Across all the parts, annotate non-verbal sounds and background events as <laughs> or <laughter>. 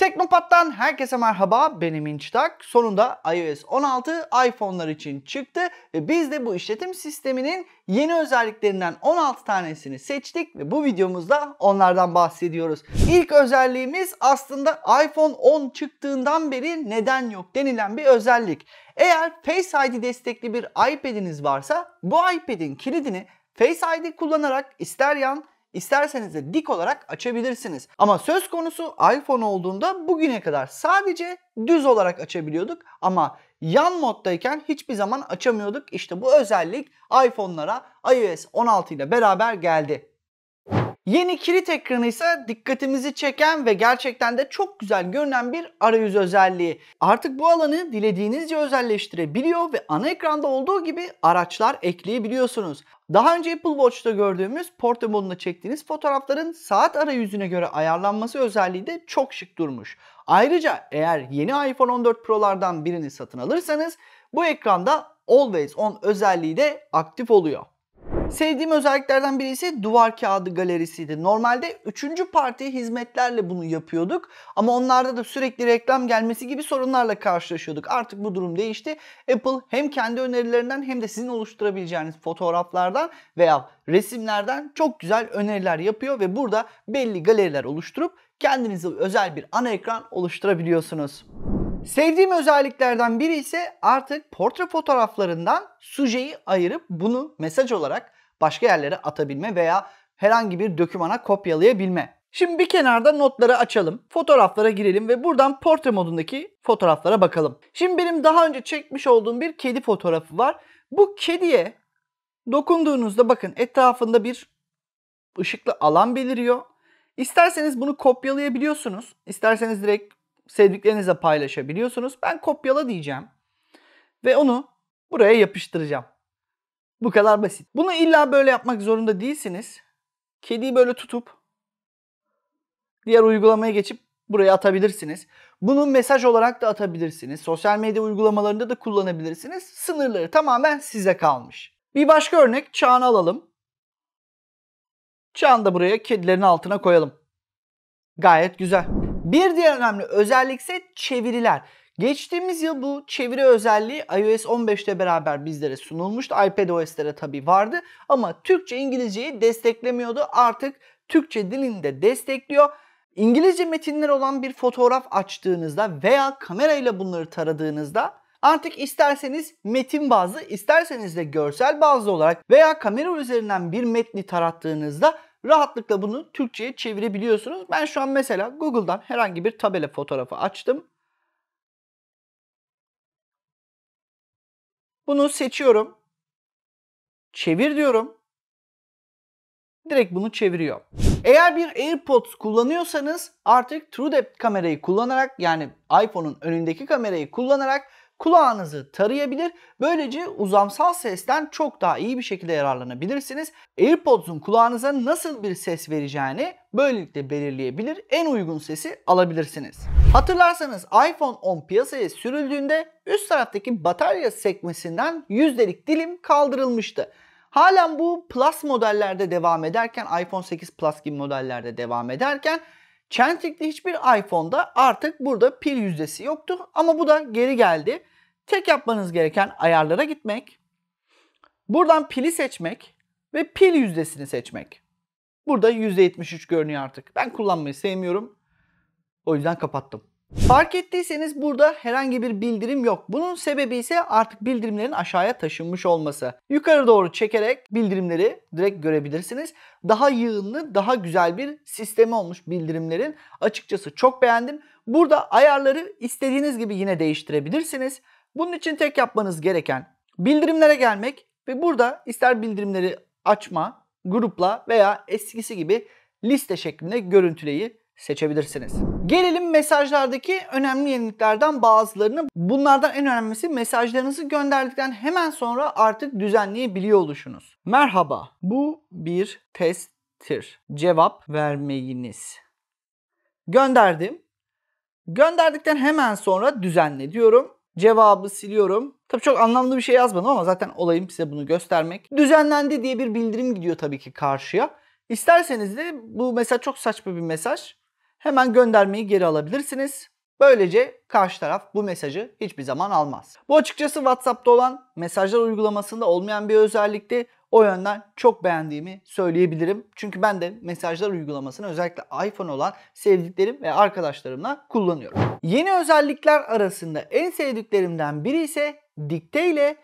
Teknopat'tan herkese merhaba benim inçtak. Sonunda iOS 16 iPhone'lar için çıktı ve biz de bu işletim sisteminin yeni özelliklerinden 16 tanesini seçtik ve bu videomuzda onlardan bahsediyoruz. İlk özelliğimiz aslında iPhone 10 çıktığından beri neden yok denilen bir özellik. Eğer Face ID destekli bir iPad'iniz varsa bu iPad'in kilidini Face ID kullanarak ister yan İsterseniz de dik olarak açabilirsiniz. Ama söz konusu iPhone olduğunda bugüne kadar sadece düz olarak açabiliyorduk ama yan moddayken hiçbir zaman açamıyorduk. İşte bu özellik iPhone'lara iOS 16 ile beraber geldi. Yeni kilit ekranı ise dikkatimizi çeken ve gerçekten de çok güzel görünen bir arayüz özelliği. Artık bu alanı dilediğinizce özelleştirebiliyor ve ana ekranda olduğu gibi araçlar ekleyebiliyorsunuz. Daha önce Apple Watch'ta gördüğümüz portre moduna çektiğiniz fotoğrafların saat arayüzüne göre ayarlanması özelliği de çok şık durmuş. Ayrıca eğer yeni iPhone 14 Pro'lardan birini satın alırsanız bu ekranda Always On özelliği de aktif oluyor. Sevdiğim özelliklerden biri ise duvar kağıdı galerisiydi. Normalde üçüncü parti hizmetlerle bunu yapıyorduk ama onlarda da sürekli reklam gelmesi gibi sorunlarla karşılaşıyorduk. Artık bu durum değişti. Apple hem kendi önerilerinden hem de sizin oluşturabileceğiniz fotoğraflardan veya resimlerden çok güzel öneriler yapıyor ve burada belli galeriler oluşturup kendinize özel bir ana ekran oluşturabiliyorsunuz. Sevdiğim özelliklerden biri ise artık portre fotoğraflarından sujeyi ayırıp bunu mesaj olarak başka yerlere atabilme veya herhangi bir dokümana kopyalayabilme. Şimdi bir kenarda notları açalım, fotoğraflara girelim ve buradan portre modundaki fotoğraflara bakalım. Şimdi benim daha önce çekmiş olduğum bir kedi fotoğrafı var. Bu kediye dokunduğunuzda bakın etrafında bir ışıklı alan beliriyor. İsterseniz bunu kopyalayabiliyorsunuz. İsterseniz direkt sevdiklerinizle paylaşabiliyorsunuz. Ben kopyala diyeceğim. Ve onu buraya yapıştıracağım. Bu kadar basit. Bunu illa böyle yapmak zorunda değilsiniz. Kediyi böyle tutup diğer uygulamaya geçip buraya atabilirsiniz. Bunu mesaj olarak da atabilirsiniz. Sosyal medya uygulamalarında da kullanabilirsiniz. Sınırları tamamen size kalmış. Bir başka örnek Çağan'ı alalım. Çağan'ı da buraya kedilerin altına koyalım. Gayet güzel. Bir diğer önemli özellik ise çeviriler. Geçtiğimiz yıl bu çeviri özelliği iOS 15'te beraber bizlere sunulmuştu. iPad OS'lere tabi vardı ama Türkçe İngilizceyi desteklemiyordu. Artık Türkçe dilinde destekliyor. İngilizce metinler olan bir fotoğraf açtığınızda veya kamerayla bunları taradığınızda artık isterseniz metin bazlı, isterseniz de görsel bazlı olarak veya kamera üzerinden bir metni tarattığınızda rahatlıkla bunu Türkçe'ye çevirebiliyorsunuz. Ben şu an mesela Google'dan herhangi bir tabela fotoğrafı açtım. Bunu seçiyorum. Çevir diyorum. Direkt bunu çeviriyor. Eğer bir AirPods kullanıyorsanız artık TrueDepth kamerayı kullanarak yani iPhone'un önündeki kamerayı kullanarak kulağınızı tarayabilir. Böylece uzamsal sesten çok daha iyi bir şekilde yararlanabilirsiniz. AirPods'un kulağınıza nasıl bir ses vereceğini böylelikle belirleyebilir. En uygun sesi alabilirsiniz. Hatırlarsanız iPhone 10 piyasaya sürüldüğünde üst taraftaki batarya sekmesinden yüzdelik dilim kaldırılmıştı. Halen bu Plus modellerde devam ederken, iPhone 8 Plus gibi modellerde devam ederken Çentikli hiçbir iPhone'da artık burada pil yüzdesi yoktu ama bu da geri geldi. Tek yapmanız gereken ayarlara gitmek, buradan pili seçmek ve pil yüzdesini seçmek. Burada %73 görünüyor artık. Ben kullanmayı sevmiyorum. O yüzden kapattım. Fark ettiyseniz burada herhangi bir bildirim yok. Bunun sebebi ise artık bildirimlerin aşağıya taşınmış olması. Yukarı doğru çekerek bildirimleri direkt görebilirsiniz. Daha yığınlı, daha güzel bir sistemi olmuş bildirimlerin. Açıkçası çok beğendim. Burada ayarları istediğiniz gibi yine değiştirebilirsiniz. Bunun için tek yapmanız gereken bildirimlere gelmek ve burada ister bildirimleri açma, grupla veya eskisi gibi liste şeklinde görüntüleyi seçebilirsiniz. Gelelim mesajlardaki önemli yeniliklerden bazılarını. Bunlardan en önemlisi mesajlarınızı gönderdikten hemen sonra artık düzenleyebiliyor oluşunuz. Merhaba, bu bir testtir. Cevap vermeyiniz. Gönderdim. Gönderdikten hemen sonra düzenle diyorum Cevabı siliyorum. Tabii çok anlamlı bir şey yazmadım ama zaten olayım size bunu göstermek. Düzenlendi diye bir bildirim gidiyor tabii ki karşıya. İsterseniz de bu mesaj çok saçma bir mesaj. Hemen göndermeyi geri alabilirsiniz. Böylece karşı taraf bu mesajı hiçbir zaman almaz. Bu açıkçası WhatsApp'ta olan mesajlar uygulamasında olmayan bir özellikti. O yönden çok beğendiğimi söyleyebilirim. Çünkü ben de mesajlar uygulamasını özellikle iPhone olan sevdiklerim ve arkadaşlarımla kullanıyorum. Yeni özellikler arasında en sevdiklerimden biri ise dikte ile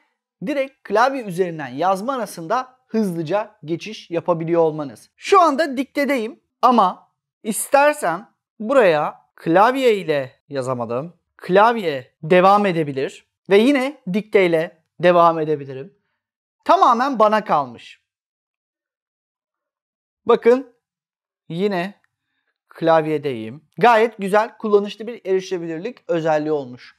direkt klavye üzerinden yazma arasında hızlıca geçiş yapabiliyor olmanız. Şu anda diktedeyim ama istersen buraya klavye ile yazamadım. Klavye devam edebilir ve yine dikteyle devam edebilirim. Tamamen bana kalmış. Bakın yine klavyedeyim. Gayet güzel, kullanışlı bir erişilebilirlik özelliği olmuş.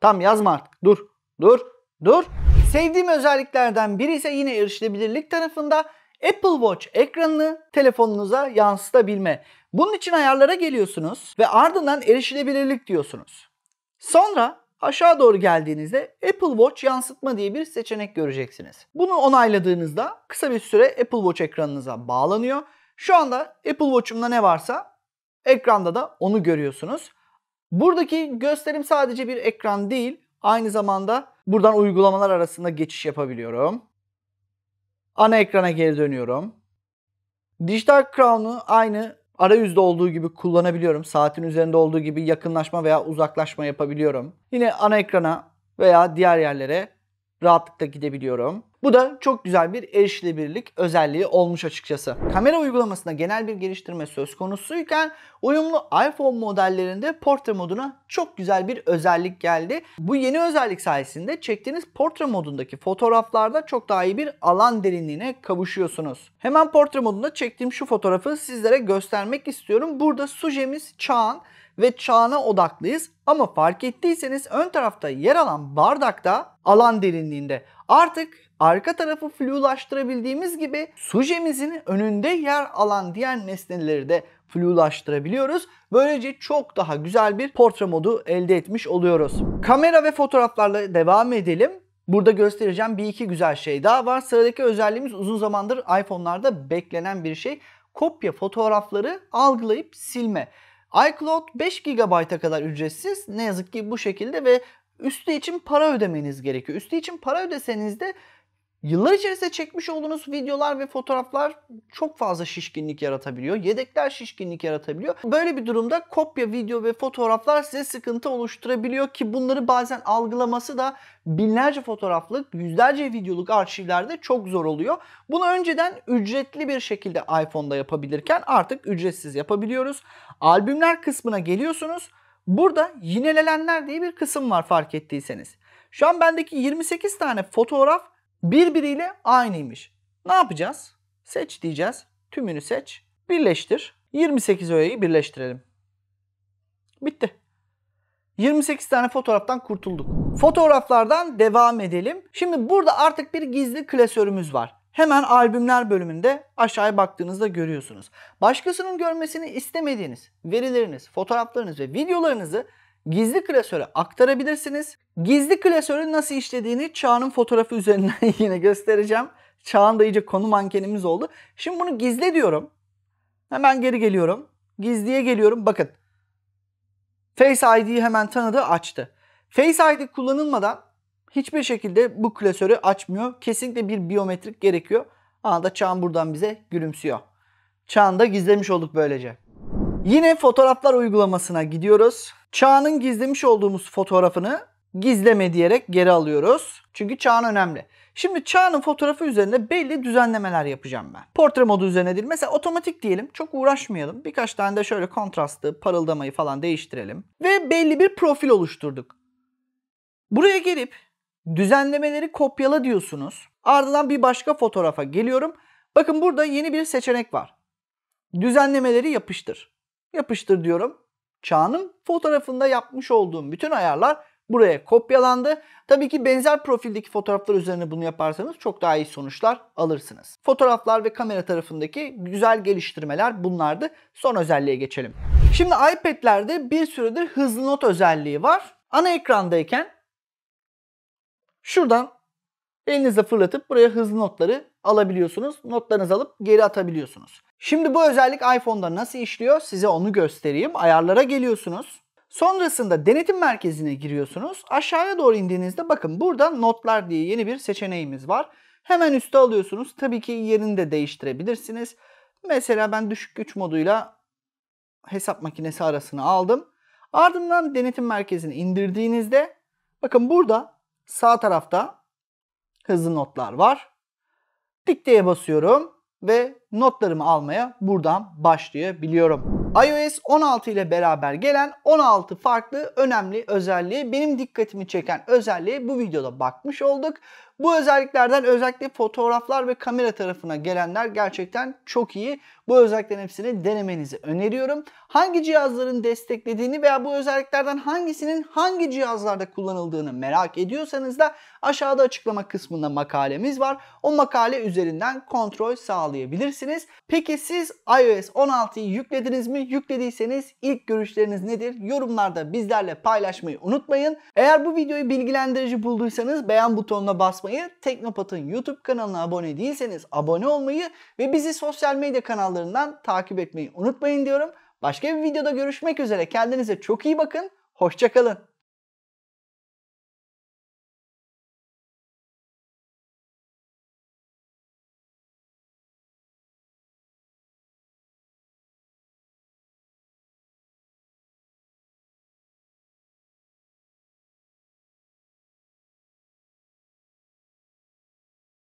Tam yazma artık. Dur, dur, dur. Sevdiğim özelliklerden biri ise yine erişilebilirlik tarafında Apple Watch ekranını telefonunuza yansıtabilme. Bunun için ayarlara geliyorsunuz ve ardından erişilebilirlik diyorsunuz. Sonra Aşağı doğru geldiğinizde Apple Watch yansıtma diye bir seçenek göreceksiniz. Bunu onayladığınızda kısa bir süre Apple Watch ekranınıza bağlanıyor. Şu anda Apple Watch'umda ne varsa ekranda da onu görüyorsunuz. Buradaki gösterim sadece bir ekran değil, aynı zamanda buradan uygulamalar arasında geçiş yapabiliyorum. Ana ekrana geri dönüyorum. Dijital Crown'u aynı Arayüzde olduğu gibi kullanabiliyorum. Saatin üzerinde olduğu gibi yakınlaşma veya uzaklaşma yapabiliyorum. Yine ana ekrana veya diğer yerlere rahatlıkla gidebiliyorum. Bu da çok güzel bir erişilebilirlik özelliği olmuş açıkçası. Kamera uygulamasında genel bir geliştirme söz konusuyken uyumlu iPhone modellerinde portre moduna çok güzel bir özellik geldi. Bu yeni özellik sayesinde çektiğiniz portre modundaki fotoğraflarda çok daha iyi bir alan derinliğine kavuşuyorsunuz. Hemen portre modunda çektiğim şu fotoğrafı sizlere göstermek istiyorum. Burada sujemiz Çağan ve Çağan'a odaklıyız. Ama fark ettiyseniz ön tarafta yer alan bardakta alan derinliğinde. Artık arka tarafı flulaştırabildiğimiz gibi sujemizin önünde yer alan diğer nesneleri de flulaştırabiliyoruz. Böylece çok daha güzel bir portre modu elde etmiş oluyoruz. Kamera ve fotoğraflarla devam edelim. Burada göstereceğim bir iki güzel şey daha var. Sıradaki özelliğimiz uzun zamandır iPhone'larda beklenen bir şey. Kopya fotoğrafları algılayıp silme iCloud 5 GB'a kadar ücretsiz. Ne yazık ki bu şekilde ve üstü için para ödemeniz gerekiyor. Üstü için para ödeseniz de Yıllar içerisinde çekmiş olduğunuz videolar ve fotoğraflar çok fazla şişkinlik yaratabiliyor. Yedekler şişkinlik yaratabiliyor. Böyle bir durumda kopya video ve fotoğraflar size sıkıntı oluşturabiliyor ki bunları bazen algılaması da binlerce fotoğraflık, yüzlerce videoluk arşivlerde çok zor oluyor. Bunu önceden ücretli bir şekilde iPhone'da yapabilirken artık ücretsiz yapabiliyoruz. Albümler kısmına geliyorsunuz. Burada yinelenenler diye bir kısım var fark ettiyseniz. Şu an bendeki 28 tane fotoğraf birbiriyle aynıymış. Ne yapacağız? Seç diyeceğiz. Tümünü seç. Birleştir. 28 öğeyi birleştirelim. Bitti. 28 tane fotoğraftan kurtulduk. Fotoğraflardan devam edelim. Şimdi burada artık bir gizli klasörümüz var. Hemen albümler bölümünde aşağıya baktığınızda görüyorsunuz. Başkasının görmesini istemediğiniz verileriniz, fotoğraflarınız ve videolarınızı gizli klasöre aktarabilirsiniz. Gizli klasörün nasıl işlediğini Çağ'ın fotoğrafı üzerinden <laughs> yine göstereceğim. Çağ'ın da iyice konu mankenimiz oldu. Şimdi bunu gizle diyorum. Hemen geri geliyorum. Gizliye geliyorum. Bakın. Face ID'yi hemen tanıdı açtı. Face ID kullanılmadan hiçbir şekilde bu klasörü açmıyor. Kesinlikle bir biyometrik gerekiyor. Ama da Çağan buradan bize gülümsüyor. Çağan'ı da gizlemiş olduk böylece. Yine fotoğraflar uygulamasına gidiyoruz. Çağan'ın gizlemiş olduğumuz fotoğrafını gizleme diyerek geri alıyoruz. Çünkü Çağan önemli. Şimdi Çağan'ın fotoğrafı üzerinde belli düzenlemeler yapacağım ben. Portre modu üzerine değil. Mesela otomatik diyelim. Çok uğraşmayalım. Birkaç tane de şöyle kontrastı, parıldamayı falan değiştirelim. Ve belli bir profil oluşturduk. Buraya gelip Düzenlemeleri kopyala diyorsunuz. Ardından bir başka fotoğrafa geliyorum. Bakın burada yeni bir seçenek var. Düzenlemeleri yapıştır. Yapıştır diyorum. Çağ'ın fotoğrafında yapmış olduğum bütün ayarlar buraya kopyalandı. Tabii ki benzer profildeki fotoğraflar üzerine bunu yaparsanız çok daha iyi sonuçlar alırsınız. Fotoğraflar ve kamera tarafındaki güzel geliştirmeler bunlardı. Son özelliğe geçelim. Şimdi iPad'lerde bir süredir hızlı not özelliği var. Ana ekrandayken Şuradan elinizle fırlatıp buraya hızlı notları alabiliyorsunuz. Notlarınızı alıp geri atabiliyorsunuz. Şimdi bu özellik iPhone'da nasıl işliyor size onu göstereyim. Ayarlara geliyorsunuz. Sonrasında denetim merkezine giriyorsunuz. Aşağıya doğru indiğinizde bakın burada notlar diye yeni bir seçeneğimiz var. Hemen üste alıyorsunuz. Tabii ki yerini de değiştirebilirsiniz. Mesela ben düşük güç moduyla hesap makinesi arasını aldım. Ardından denetim merkezini indirdiğinizde bakın burada Sağ tarafta hızlı notlar var. Dikteye basıyorum ve notlarımı almaya buradan başlayabiliyorum iOS 16 ile beraber gelen 16 farklı önemli özelliği benim dikkatimi çeken özelliği bu videoda bakmış olduk. Bu özelliklerden özellikle fotoğraflar ve kamera tarafına gelenler gerçekten çok iyi. Bu özelliklerin hepsini denemenizi öneriyorum. Hangi cihazların desteklediğini veya bu özelliklerden hangisinin hangi cihazlarda kullanıldığını merak ediyorsanız da aşağıda açıklama kısmında makalemiz var. O makale üzerinden kontrol sağlayabilirsiniz. Peki siz iOS 16'yı yüklediniz mi? yüklediyseniz ilk görüşleriniz nedir? Yorumlarda bizlerle paylaşmayı unutmayın. Eğer bu videoyu bilgilendirici bulduysanız beğen butonuna basmayı, Teknopat'ın YouTube kanalına abone değilseniz abone olmayı ve bizi sosyal medya kanallarından takip etmeyi unutmayın diyorum. Başka bir videoda görüşmek üzere. Kendinize çok iyi bakın. Hoşçakalın.